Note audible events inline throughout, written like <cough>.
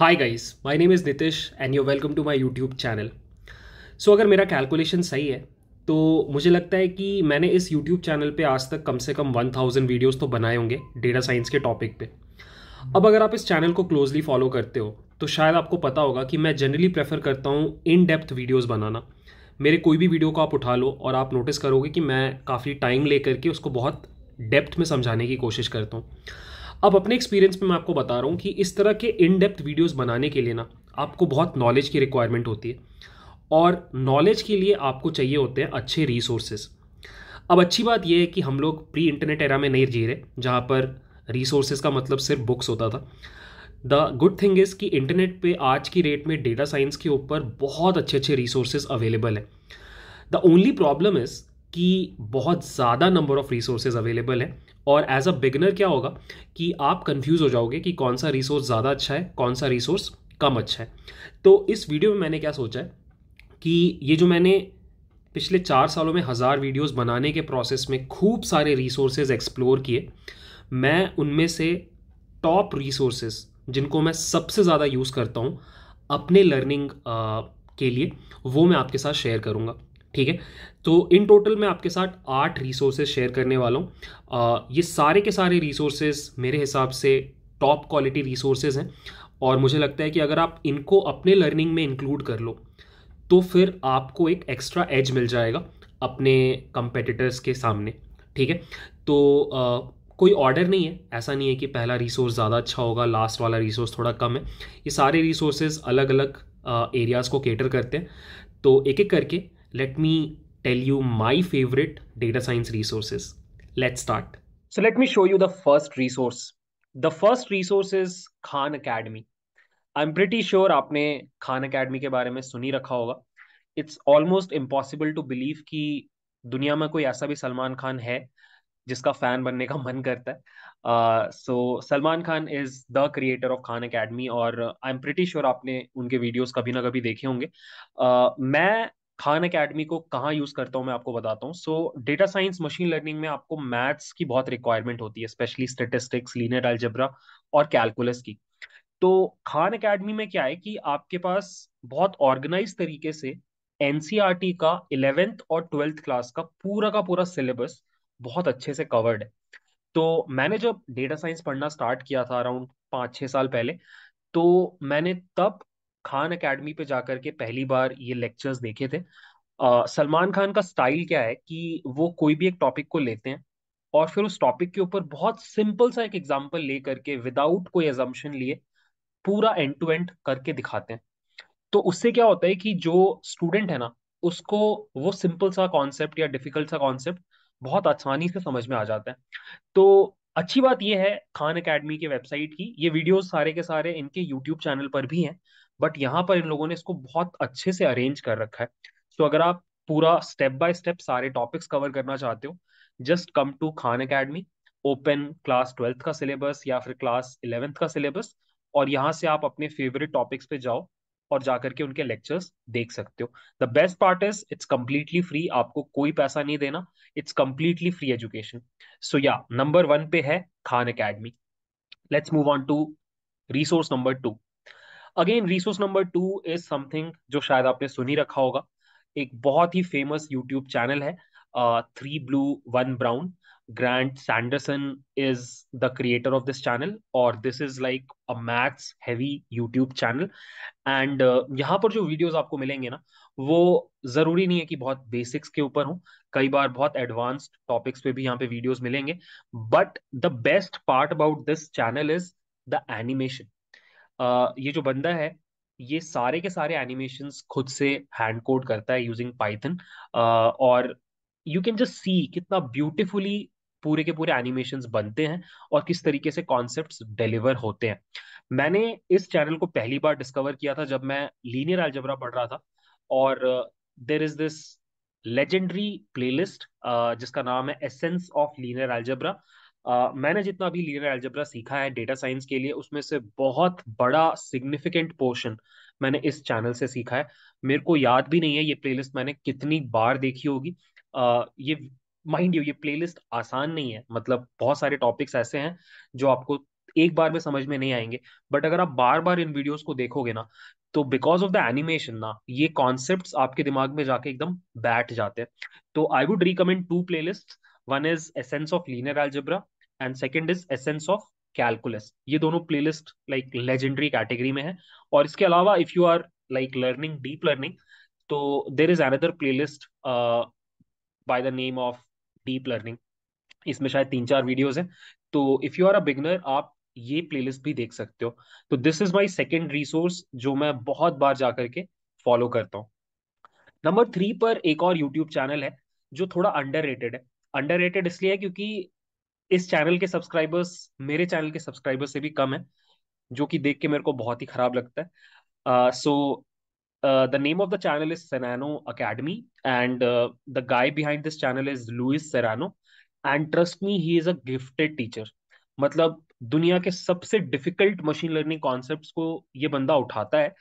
Hi guys my name is Nitish and you welcome to my YouTube channel so अगर मेरा calculation सही है तो मुझे लगता है कि मैंने इस यूट्यूब चैनल पे आज तक कम से कम 1000 वीडियोज़ तो बनाए होंगे डेटा साइंस के टॉपिक पे अब अगर आप इस चैनल को क्लोजली फॉलो करते हो तो शायद आपको पता होगा कि मैं जनरली प्रेफर करता हूँ इन डेप्थ वीडियोज़ बनाना मेरे कोई भी वीडियो को आप उठा लो और आप नोटिस करोगे कि मैं काफ़ी टाइम ले करके उसको बहुत डेप्थ में समझाने की कोशिश करता हूँ अब अपने एक्सपीरियंस में मैं आपको बता रहा हूँ कि इस तरह के इन डेप्थ वीडियोज़ बनाने के लिए ना आपको बहुत नॉलेज की रिक्वायरमेंट होती है और नॉलेज के लिए आपको चाहिए होते हैं अच्छे रिसोर्सेज अब अच्छी बात यह है कि हम लोग प्री इंटरनेट एरा में नहीं जी रहे जहाँ पर रिसोर्सेज का मतलब सिर्फ बुक्स होता था द गुड थिंग इज़ कि इंटरनेट पे आज की रेट में डेटा साइंस के ऊपर बहुत अच्छे अच्छे रिसोर्सेज अवेलेबल हैं द ओनली प्रॉब्लम इज़ कि बहुत ज़्यादा नंबर ऑफ़ रिसोर्सेज अवेलेबल हैं और एज अ बिगनर क्या होगा कि आप कंफ्यूज हो जाओगे कि कौन सा रिसोर्स ज़्यादा अच्छा है कौन सा रिसोर्स कम अच्छा है तो इस वीडियो में मैंने क्या सोचा है कि ये जो मैंने पिछले चार सालों में हज़ार वीडियोस बनाने के प्रोसेस में खूब सारे रिसोर्सेज एक्सप्लोर किए मैं उनमें से टॉप रिसोर्सेज जिनको मैं सबसे ज़्यादा यूज़ करता हूँ अपने लर्निंग के लिए वो मैं आपके साथ शेयर करूँगा ठीक है तो इन टोटल मैं आपके साथ आठ रिसोर्सेज शेयर करने वाला हूँ ये सारे के सारे रिसोर्सेज मेरे हिसाब से टॉप क्वालिटी रिसोर्सेज हैं और मुझे लगता है कि अगर आप इनको अपने लर्निंग में इंक्लूड कर लो तो फिर आपको एक एक्स्ट्रा एज मिल जाएगा अपने कंपेटिटर्स के सामने ठीक है तो आ, कोई ऑर्डर नहीं है ऐसा नहीं है कि पहला रिसोर्स ज़्यादा अच्छा होगा लास्ट वाला रिसोर्स थोड़ा कम है ये सारे रिसोर्सेज अलग अलग एरियाज़ को केटर करते हैं तो एक एक करके let me tell you my favorite data science resources. Let's start. So let me show you the first resource. The first resource is Khan Academy. I'm pretty sure आपने खान अकेडमी के बारे में सुनी रखा होगा it's almost impossible to believe कि दुनिया में कोई ऐसा भी सलमान खान है जिसका फैन बनने का मन करता है so uh, Salman Khan is the creator of Khan Academy और आई एम प्रिटी श्योर आपने उनके वीडियोज कभी ना कभी देखे होंगे uh, मैं खान अकेडमी को कहाँ यूज करता हूँ मैं आपको बताता हूँ so data science machine learning में आपको मैथ्स की बहुत रिक्वायरमेंट होती है स्पेशली स्टेटिस्टिक्स लीनियर अलजेब्रा और कैलकुलस की तो खान अकेडमी में क्या है कि आपके पास बहुत ऑर्गेनाइज तरीके से एनसीईआरटी e का इलेवेंथ और ट्वेल्थ क्लास का पूरा का पूरा सिलेबस बहुत अच्छे से कवर्ड है तो मैंने जब डेटा साइंस पढ़ना स्टार्ट किया था अराउंड पाँच छः साल पहले तो मैंने तब खान एकेडमी पे जाकर के पहली बार ये लेक्चर्स देखे थे सलमान खान का स्टाइल क्या है कि वो कोई भी एक टॉपिक को लेते हैं और फिर उस टॉपिक के ऊपर बहुत सिंपल सा एक एग्जाम्पल ले करके विदाउट कोई एजम्पन लिए पूरा एंड टू एंड करके दिखाते हैं तो उससे क्या होता है कि जो स्टूडेंट है ना उसको वो सिंपल सा कॉन्सेप्ट या डिफिकल्ट सा कॉन्सेप्ट बहुत आसानी से समझ में आ जाता है तो अच्छी बात यह है खान अकेडमी के वेबसाइट की ये वीडियोस सारे के सारे इनके यूट्यूब चैनल पर भी हैं बट यहाँ पर इन लोगों ने इसको बहुत अच्छे से अरेंज कर रखा है सो अगर आप पूरा स्टेप बाय स्टेप सारे टॉपिक्स कवर करना चाहते हो just come to Khan Academy open class twelfth का सिलेबस या फिर क्लास इलेवेंथ का सिलेबस और यहाँ से आप अपने फेवरेट टॉपिक्स पे जाओ और जाकर के उनके लेक्चर्स देख सकते हो the best part is it's completely free आपको कोई पैसा नहीं देना it's completely free education so या नंबर वन पे है Khan Academy let's move on to resource number two again resource number two is something जो शायद आपने सुन ही रखा होगा एक बहुत ही फेमस यूट्यूब चैनल है three blue one brown Grant Sanderson is the creator of this channel or this is like a maths heavy YouTube channel and uh, यहाँ पर जो videos आपको मिलेंगे ना वो ज़रूरी नहीं है कि बहुत basics के ऊपर हो कई बार बहुत advanced topics पे भी यहाँ पे videos मिलेंगे but the best part about this channel is the animation uh, ये जो बंदा है ये सारे के सारे animations खुद से hand code करता है using python uh, और यू कैन जस्ट सी कितना ब्यूटिफुली पूरे के पूरे एनिमेशन बनते हैं और किस तरीके से कॉन्सेप्ट डिलीवर होते हैं मैंने इस चैनल को पहली बार डिस्कवर किया था जब मैं लीनियर अलजबरा पढ़ रहा था और there is this legendary playlist जिसका नाम है एसेंस ऑफ लीनियर अलजबरा मैंने जितना भी लीनियर एल्जेब्रा सीखा है डेटा साइंस के लिए उसमें से बहुत बड़ा सिग्निफिकेंट पोर्शन मैंने इस चैनल से सीखा है मेरे को याद भी नहीं है ये प्लेलिस्ट मैंने कितनी बार देखी होगी uh, ये माइंड यू ये प्लेलिस्ट आसान नहीं है मतलब बहुत सारे टॉपिक्स ऐसे हैं जो आपको एक बार में समझ में नहीं आएंगे बट अगर आप बार बार इन वीडियोस को देखोगे ना तो बिकॉज ऑफ द एनिमेशन ना ये कॉन्सेप्ट आपके दिमाग में जाके एकदम बैठ जाते हैं तो I would recommend two playlist one is essence of linear algebra and second is essence of calculus ये दोनों playlist like legendary category में है और इसके अलावा if you are like learning deep learning तो there is another list by the name of deep learning इसमें शायद तीन चार वीडियोज हैं तो if you are a beginner आप ये प्लेलिस्ट भी देख सकते हो तो this is my second resource जो मैं बहुत बार जा करके फॉलो करता हूँ नंबर थ्री पर एक और यूट्यूब चैनल है जो थोड़ा अंडर है अंडर इसलिए है क्योंकि इस चैनल के सब्सक्राइबर्स मेरे चैनल के सब्सक्राइबर्स से भी कम है जो कि देख के मेरे को बहुत ही खराब लगता है so uh, so, the name of the channel is Serrano Academy, and uh, the guy behind this channel is Luis Serrano. And trust me, he is a gifted teacher. मतलब दुनिया के सबसे डिफिकल्ट मशीन लर्निंग कॉन्सेप्ट्स को ये बंदा उठाता है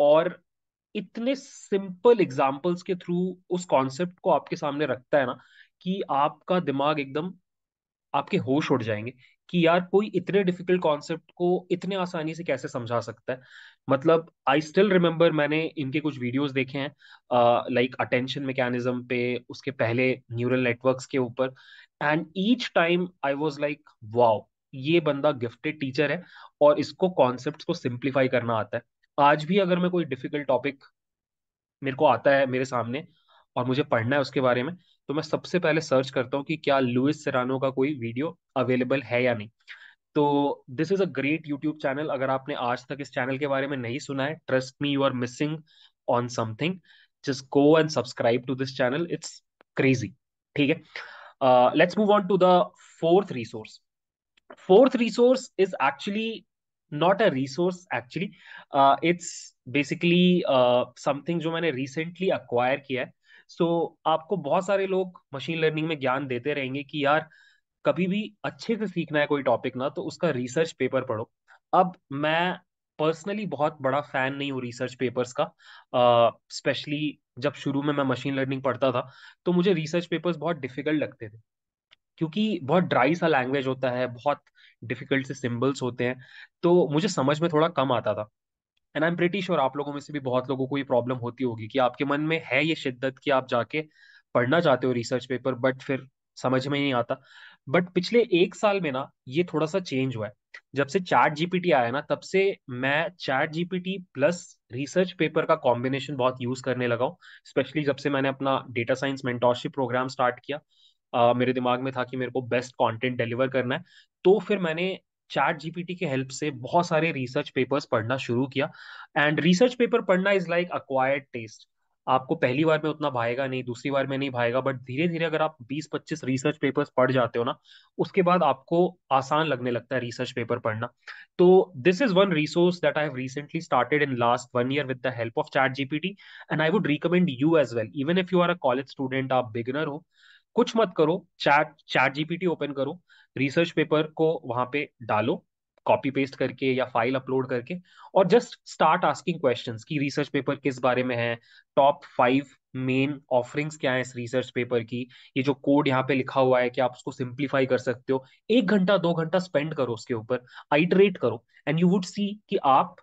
और इतने सिंपल एग्जांपल्स के थ्रू उस कॉन्सेप्ट को आपके सामने रखता है ना कि आपका दिमाग एकदम आपके होश उड़ जाएंगे कि यार कोई इतने डिफिकल्ट कॉन्सेप्ट को इतने आसानी से कैसे समझा सकता है मतलब आई स्टिल रिमेम्बर मैंने इनके कुछ वीडियोस देखे हैं लाइक अटेंशन मैकेनिज्म पे उसके पहले न्यूरल नेटवर्क्स के ऊपर and each time I was like wow ये बंदा गिफ्टेड टीचर है और इसको कॉन्सेप्ट को सिंप्लीफाई करना आता है आज भी अगर मैं कोई डिफिकल्ट टॉपिक मेरे को आता है मेरे सामने और मुझे पढ़ना है उसके बारे में तो मैं सबसे पहले सर्च करता हूँ कि क्या लुइस सिरानो का कोई वीडियो अवेलेबल है या नहीं तो this is a great YouTube channel अगर आपने आज तक इस चैनल के बारे में नहीं सुना है trust me you are missing on something just go and subscribe to this channel it's crazy ठीक है let's move on to the fourth resource fourth resource is actually not a resource actually it's basically something जो मैंने recently acquire किया है सो आपको बहुत सारे लोग मशीन लर्निंग में ज्ञान देते रहेंगे कि यार कभी भी अच्छे से सीखना है कोई टॉपिक ना तो उसका रिसर्च पेपर पढ़ो अब मैं पर्सनली बहुत बड़ा फैन नहीं हूँ रिसर्च पेपर्स का स्पेशली uh, जब शुरू में मैं मशीन लर्निंग पढ़ता था तो मुझे रिसर्च पेपर्स बहुत डिफिकल्ट लगते थे क्योंकि बहुत ड्राई सा लैंग्वेज होता है बहुत डिफिकल्ट से सिम्बल्स होते हैं तो मुझे समझ में थोड़ा कम आता था एंड आई एम ब्रिटिश और आप लोगों में से भी बहुत लोगों को ये प्रॉब्लम होती होगी कि आपके मन में है ये शिद्दत कि आप जाके पढ़ना चाहते हो रिसर्च पेपर बट फिर समझ में नहीं आता बट पिछले एक साल में ना ये थोड़ा सा चेंज हुआ है जब से चैट जीपीटी आया ना तब से मैं ChatGPT plus research paper का कॉम्बिनेशन बहुत यूज करने लगा हूँ स्पेशली जब से मैंने अपना data science mentorship programme start किया आ, मेरे दिमाग में था कि मेरे को बेस्ट कंटेंट डिलीवर करना है तो फिर मैंने चैट जीपीटी के हेल्प से बहुत सारे रिसर्च पेपर्स पढ़ना शुरू किया एंड रिसर्च पेपर पढ़ना इज लाइक अक्वायर्ड टेस्ट आपको पहली बार में उतना भाएगा नहीं दूसरी बार में नहीं भाएगा बट धीरे धीरे अगर आप 20-25 रिसर्च पेपर्स पढ़ जाते हो ना उसके बाद आपको आसान लगने लगता है रिसर्च पेपर पढ़ना तो this is one resource that I have recently started in last one year with the help of ChatGPT and I would recommend you as well even if you are a college student आप beginner हो कुछ मत करो chat ChatGPT open करो research paper को वहां पे डालो कॉपी पेस्ट करके या फाइल अपलोड करके और जस्ट स्टार्ट आस्किंग क्वेश्चन कि रिसर्च पेपर किस बारे में है टॉप फाइव मेन ऑफरिंग्स क्या है इस रिसर्च पेपर की ये जो कोड यहाँ पे लिखा हुआ है कि आप उसको सिंप्लीफाई कर सकते हो एक घंटा दो घंटा स्पेंड करो उसके ऊपर आइटरेट करो एंड यू वुड सी कि आप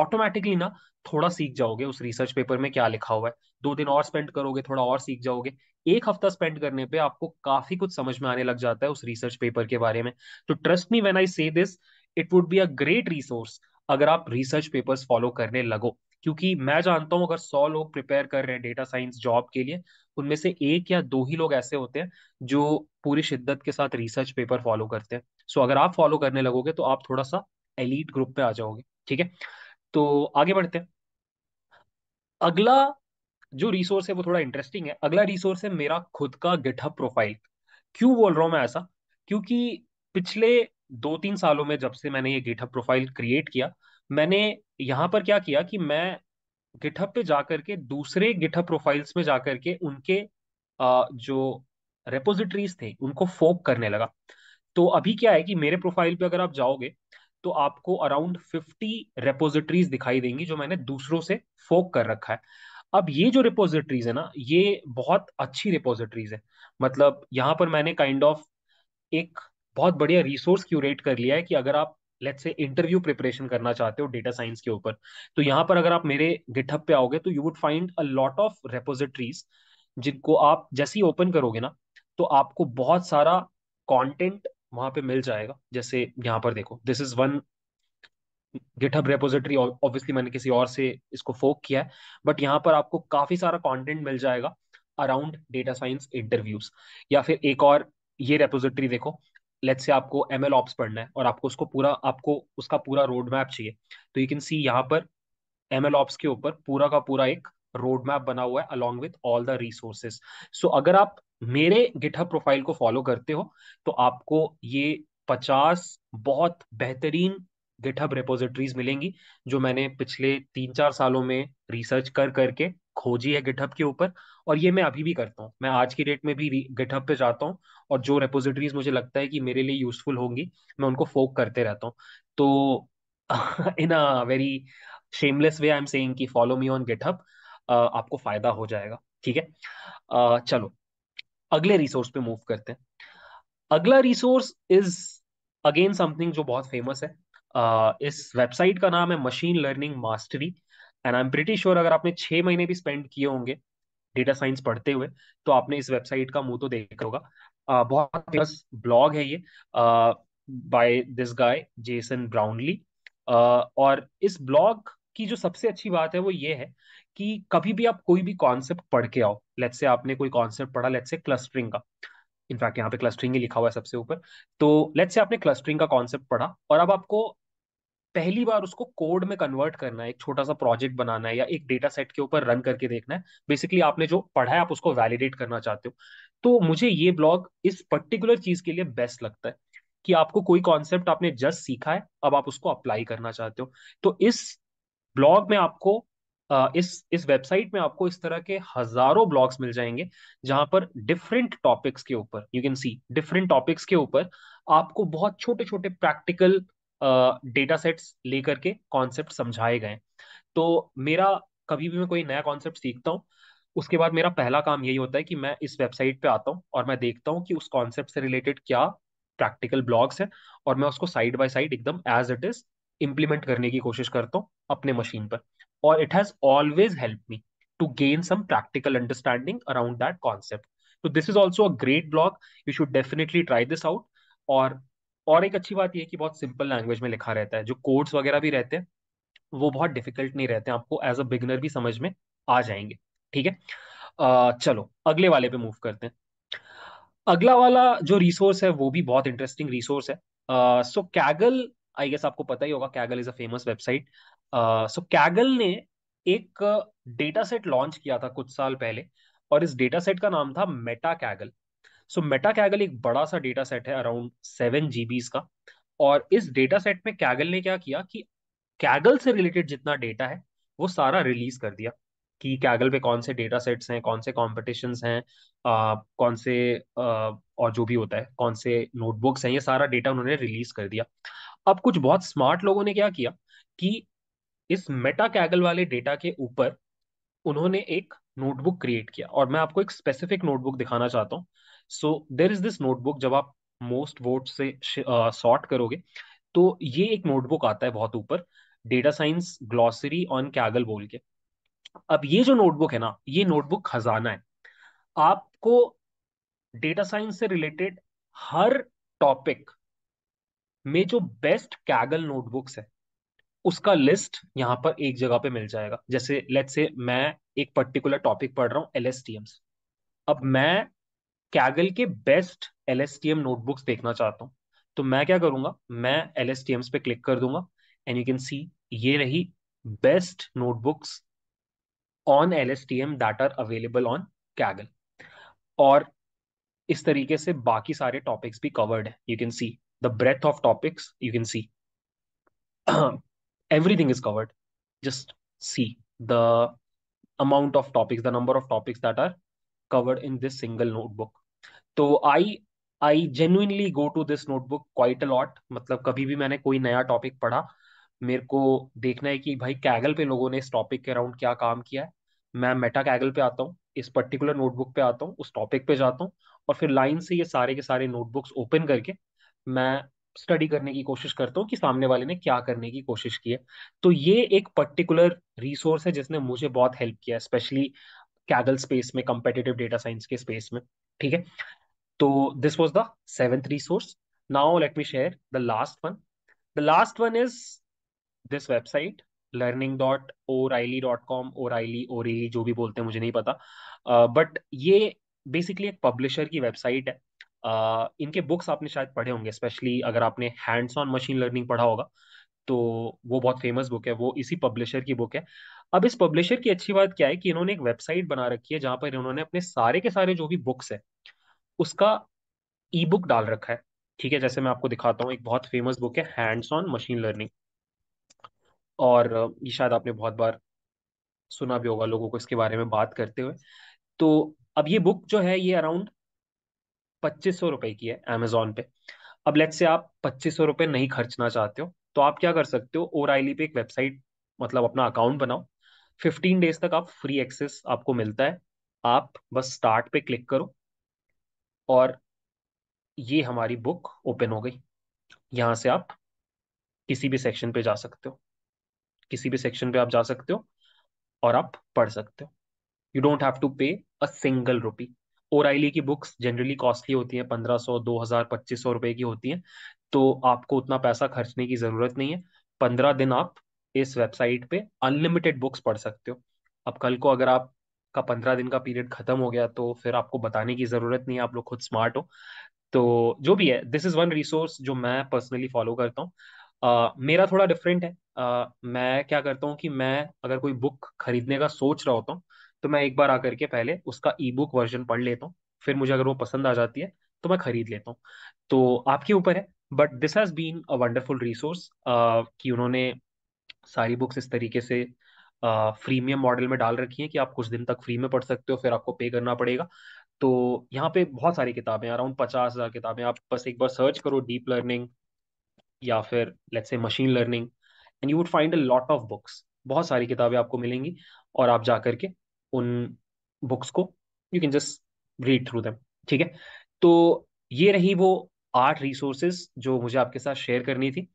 ऑटोमेटिकली ना थोड़ा सीख जाओगे उस रिसर्च पेपर में क्या लिखा हुआ है दो दिन और स्पेंड करोगे थोड़ा और सीख जाओगे एक हफ्ता स्पेंड करने पे आपको काफी कुछ समझ में आने लग जाता है उस रिसर्च पेपर के बारे में तो trust me when I say this it would be a great resource अगर आप रिसर्च पेपर्स फॉलो करने लगो क्योंकि मैं जानता हूं अगर सौ लोग प्रिपेयर कर रहे हैं डेटा साइंस जॉब के लिए उनमें से एक या दो ही लोग ऐसे होते हैं जो पूरी शिद्दत के साथ रिसर्च पेपर फॉलो करते हैं सो अगर आप फॉलो करने लगोगे तो आप थोड़ा सा एलिट ग्रुप में आ जाओगे ठीक है तो आगे बढ़ते हैं अगला जो रिसोर्स है वो थोड़ा इंटरेस्टिंग है अगला रिसोर्स है मेरा खुद का गिटहब प्रोफाइल क्यों बोल रहा हूं मैं ऐसा क्योंकि पिछले दो तीन सालों में जब से मैंने ये गिटहब प्रोफाइल क्रिएट किया मैंने यहां पर क्या किया कि मैं गिटहब पे जाकर के दूसरे गिटहब प्रोफाइल्स में जाकर के उनके जो रेपोजिटरीज थे उनको फोक करने लगा तो अभी क्या है कि मेरे प्रोफाइल पे अगर आप जाओगे तो आपको अराउंड 50 रेपोजिटरीज दिखाई देंगी जो मैंने दूसरों से फोक कर रखा है अब ये जो रिपोजिटरीज है ना ये बहुत अच्छी रिपोजिटरीज है मतलब यहाँ पर मैंने काइंड kind ऑफ of एक बहुत बढ़िया रिसोर्स क्यूरेट कर लिया है कि अगर आप लेट्स से इंटरव्यू प्रिपरेशन करना चाहते हो डेटा साइंस के ऊपर तो यहाँ पर अगर आप मेरे गिटहब पे आओगे तो you would find a lot of repositories जिनको आप जैसे ही ओपन करोगे ना तो आपको बहुत सारा कंटेंट वहां पे मिल जाएगा जैसे यहाँ पर देखो this is one GitHub repository obviously मैंने किसी और से इसको फोक किया है बट यहाँ पर आपको काफी सारा कॉन्टेंट मिल जाएगा अराउंड डेटा साइंस इंटरव्यूज या फिर एक और ये रेपोजिटरी देखो लेट से आपको एम एल ऑप्स पढ़ना है और आपको उसको पूरा आपको उसका पूरा रोड मैप चाहिए तो यू कैन सी यहाँ पर एम एल ऑप्स के ऊपर पूरा का पूरा एक रोड मैप बना हुआ है along with all the resources so अगर आप मेरे गिठा प्रोफाइल को फॉलो करते हो तो आपको ये पचास बहुत बेहतरीन गिठब रेपोजिटरीज मिलेंगी जो मैंने पिछले तीन चार सालों में रिसर्च कर करके खोजी है गिठब के ऊपर और ये मैं अभी भी करता हूँ मैं आज की डेट में भी गिठब पे जाता हूँ और जो रेपोजिटरीज मुझे लगता है कि मेरे लिए यूजफुल होंगी मैं उनको फोक करते रहता हूँ तो in <laughs> a very shameless way I am saying कि फॉलो मी ऑन गिठब आपको फायदा हो जाएगा ठीक है uh, चलो अगले रिसोर्स पे मूव करते हैं अगला रिसोर्स इज अगेन समथिंग जो बहुत फेमस है uh, इस वेबसाइट का नाम है machine learning mastery and I am pretty sure अगर आपने छह महीने भी स्पेंड किए होंगे डेटा साइंस पढ़ते हुए तो आपने इस वेबसाइट का मुंह तो देखा होगा uh, बहुत फेमस ब्लॉग है ये by this guy Jason Brownlee और इस ब्लॉग की जो सबसे अच्छी बात है वो ये है कि कभी भी आप कोई भी कॉन्सेप्ट पढ़ के आओ लेट्स से आपने कोई कॉन्सेप्ट पढ़ा लेट्स से क्लस्टरिंग का इनफैक्ट यहाँ पे क्लस्टरिंग ही लिखा हुआ है सबसे ऊपर तो लेट्स से आपने क्लस्टरिंग का कॉन्सेप्ट पढ़ा और अब आपको पहली बार उसको कोड में कन्वर्ट करना है एक छोटा सा प्रोजेक्ट बनाना है या एक डेटा सेट के ऊपर रन करके देखना है बेसिकली आपने जो पढ़ा है आप उसको वैलिडेट करना चाहते हो तो मुझे ये ब्लॉग इस पर्टिकुलर चीज के लिए बेस्ट लगता है कि आपको कोई कॉन्सेप्ट आपने जस्ट सीखा है अब आप उसको अप्लाई करना चाहते हो तो इस ब्लॉग में आपको इस इस वेबसाइट में आपको इस तरह के हजारों ब्लॉग्स मिल जाएंगे जहां पर डिफरेंट टॉपिक्स के ऊपर you can see different topics के ऊपर आपको बहुत छोटे छोटे प्रैक्टिकल डेटा सेट्स लेकर के कॉन्सेप्ट समझाए गए तो मेरा कभी भी मैं कोई नया कॉन्सेप्ट सीखता हूँ उसके बाद मेरा पहला काम यही होता है कि मैं इस वेबसाइट पे आता हूँ और मैं देखता हूँ कि उस कॉन्सेप्ट से रिलेटेड क्या प्रैक्टिकल ब्लॉग्स हैं और मैं उसको साइड बाय साइड एकदम एज इट इज इम्प्लीमेंट करने की कोशिश करता हूँ अपने मशीन पर और it has always help me to gain some practical understanding around that concept तो this is also a great blog you should definitely try this out और और एक अच्छी बात यह कि बहुत सिंपल लैंग्वेज में लिखा रहता है जो कोड्स वगैरह भी रहते हैं वो बहुत डिफिकल्ट नहीं रहते हैं आपको एज अ बिगनर भी समझ में आ जाएंगे ठीक है चलो अगले वाले पे मूव करते हैं अगला वाला जो रिसोर्स है वो भी बहुत इंटरेस्टिंग रिसोर्स है सो कैगल आई गेस आपको पता ही होगा Kaggle is a famous website so Kaggle ने एक डेटा सेट लॉन्च किया था कुछ साल पहले और इस डेटा सेट का नाम था Meta Kaggle so Meta Kaggle एक बड़ा सा डेटा सेट है अराउंड सेवन जीबीज का और इस डेटा सेट में कैगल ने क्या किया कि कैगल से रिलेटेड जितना डेटा है वो सारा रिलीज कर दिया कि कैगल पे कौन से डेटा सेट्स हैं कौन से कॉम्पिटिशन्स हैं कौन से आ, और जो भी होता है कौन से नोटबुक्स हैं ये सारा डेटा उन्होंने रिलीज कर दिया अब कुछ बहुत स्मार्ट लोगों ने क्या किया कि इस मेटा कैगल वाले डेटा के ऊपर उन्होंने एक नोटबुक क्रिएट किया और मैं आपको एक स्पेसिफिक नोटबुक दिखाना चाहता हूँ so there is this notebook जब आप मोस्ट वोट से सॉर्ट uh, करोगे तो ये एक नोटबुक आता है बहुत ऊपर data science glossary on Kaggle बोल के अब ये जो नोटबुक है ना ये नोटबुक खजाना है आपको डेटा साइंस से रिलेटेड हर टॉपिक में जो बेस्ट कैगल नोटबुक्स है उसका लिस्ट यहाँ पर एक जगह पे मिल जाएगा जैसे लेट से मैं एक पर्टिकुलर टॉपिक पढ़ रहा हूँ एल अब मैं कैगल के बेस्ट एल नोटबुक्स देखना चाहता हूँ तो मैं क्या करूंगा मैं एल एस पे क्लिक कर दूंगा एंड यू कैन सी ये रही best notebooks on L S T M that are available on Kaggle और इस तरीके से बाकी सारे टॉपिक्स भी कवर्ड है you can see the breadth of topics you can see everything is covered just see the amount of topics the number of topics that are covered in this single notebook so i i genuinely go to this notebook quite a lot matlab kabhi bhi maine koi naya topic padha मेरे को देखना है कि भाई Kaggle पे लोगों ने इस टॉपिक के अराउंड क्या काम किया है मैं मेटा कैगल पे आता हूँ इस पर्टिकुलर नोटबुक पे आता हूँ उस टॉपिक पे जाता हूँ और फिर लाइन से ये सारे के सारे नोटबुक्स ओपन करके मैं स्टडी करने की कोशिश करता हूँ कि सामने वाले ने क्या करने की कोशिश की है तो ये एक पर्टिकुलर रिसोर्स है जिसने मुझे बहुत हेल्प किया स्पेशली कैगल स्पेस में कंपेटेटिव डेटा साइंस के स्पेस में ठीक है तो this was the seventh resource now let me share the last one the last one is this website learning dot O'Reilly dot com O'Reilly O'Reilly जो भी बोलते हैं मुझे नहीं पता बट uh, ये बेसिकली एक publisher की वेबसाइट है इनके बुक्स आपने शायद पढ़े होंगे स्पेशली अगर आपने हैंड्स ऑन मशीन लर्निंग पढ़ा होगा तो वो बहुत फेमस बुक है वो इसी पब्लिशर की बुक है अब इस पब्लिशर की अच्छी बात क्या है कि इन्होंने एक वेबसाइट बना रखी है जहां पर इन्होंने अपने सारे के सारे जो भी बुक्स है उसका ई बुक डाल रखा है ठीक है जैसे मैं आपको दिखाता हूँ एक बहुत फेमस बुक है हैंड्स ऑन मशीन लर्निंग और ये शायद आपने बहुत बार सुना भी होगा लोगों को इसके बारे में बात करते हुए तो अब ये बुक जो है ये अराउंड पच्चीस सौ रुपए की है अमेजोन पे अब लेट से आप पच्चीस सौ रुपए नहीं खर्चना चाहते हो तो आप क्या कर सकते हो और आईली पे एक वेबसाइट मतलब अपना अकाउंट बनाओ फिफ्टीन डेज तक आप फ्री एक्सेस आपको मिलता है आप बस स्टार्ट पे क्लिक करो और ये हमारी बुक ओपन हो गई यहां से आप किसी भी सेक्शन पे जा सकते हो किसी भी सेक्शन पे आप जा सकते हो और आप पढ़ सकते हो you don't have to pay a single rupee O'Reilly की बुक्स जनरली कॉस्टली होती हैं पंद्रह सौ दो हज़ार पच्चीस सौ रुपए की होती हैं तो आपको उतना पैसा खर्चने की ज़रूरत नहीं है पंद्रह दिन आप इस वेबसाइट पे अनलिमिटेड बुक्स पढ़ सकते हो अब कल को अगर आप का पंद्रह दिन का पीरियड खत्म हो गया तो फिर आपको बताने की ज़रूरत नहीं है आप लोग खुद स्मार्ट हो तो जो भी है दिस इज़ वन रिसोर्स जो मैं पर्सनली फॉलो करता हूँ Uh, मेरा थोड़ा डिफरेंट है uh, मैं क्या करता हूँ कि मैं अगर कोई बुक खरीदने का सोच रहा होता हूँ तो मैं एक बार आकर के पहले उसका ई बुक वर्जन पढ़ लेता हूँ फिर मुझे अगर वो पसंद आ जाती है तो मैं खरीद लेता हूँ तो आपके ऊपर है but this has been a wonderful resource कि उन्होंने सारी बुक्स इस तरीके से फ्रीमियम uh, मॉडल में डाल रखी है कि आप कुछ दिन तक फ्री में पढ़ सकते हो फिर आपको पे करना पड़ेगा तो यहाँ पे बहुत सारी किताबें अराउंड पचास हज़ार किताबें आप बस एक बार सर्च करो डीप लर्निंग या फिर let's say machine learning and you would find a lot of books बहुत सारी किताबें आपको मिलेंगी और आप जा करके उन बुक्स को you can just read through them ठीक है तो ये रही वो आठ रिसोर्सेज जो मुझे आपके साथ शेयर करनी थी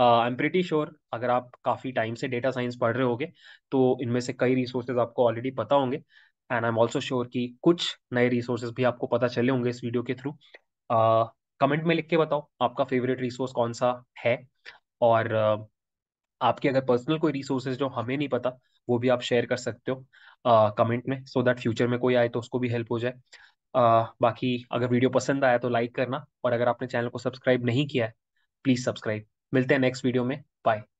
आई एम प्रिटी श्योर अगर आप काफ़ी टाइम से डेटा साइंस पढ़ रहे होगे तो इनमें से कई रिसोर्सेज आपको ऑलरेडी पता होंगे and I am also sure कि कुछ नए रिसोर्सेज भी आपको पता चले होंगे इस वीडियो के थ्रू कमेंट में लिख के बताओ आपका फेवरेट रिसोर्स कौन सा है और आपके अगर पर्सनल कोई रिसोर्सेज जो हमें नहीं पता वो भी आप शेयर कर सकते हो कमेंट में सो दैट फ्यूचर में कोई आए तो उसको भी हेल्प हो जाए आ, बाकी अगर वीडियो पसंद आया तो लाइक करना और अगर आपने चैनल को सब्सक्राइब नहीं किया है प्लीज़ सब्सक्राइब मिलते हैं नेक्स्ट वीडियो में बाय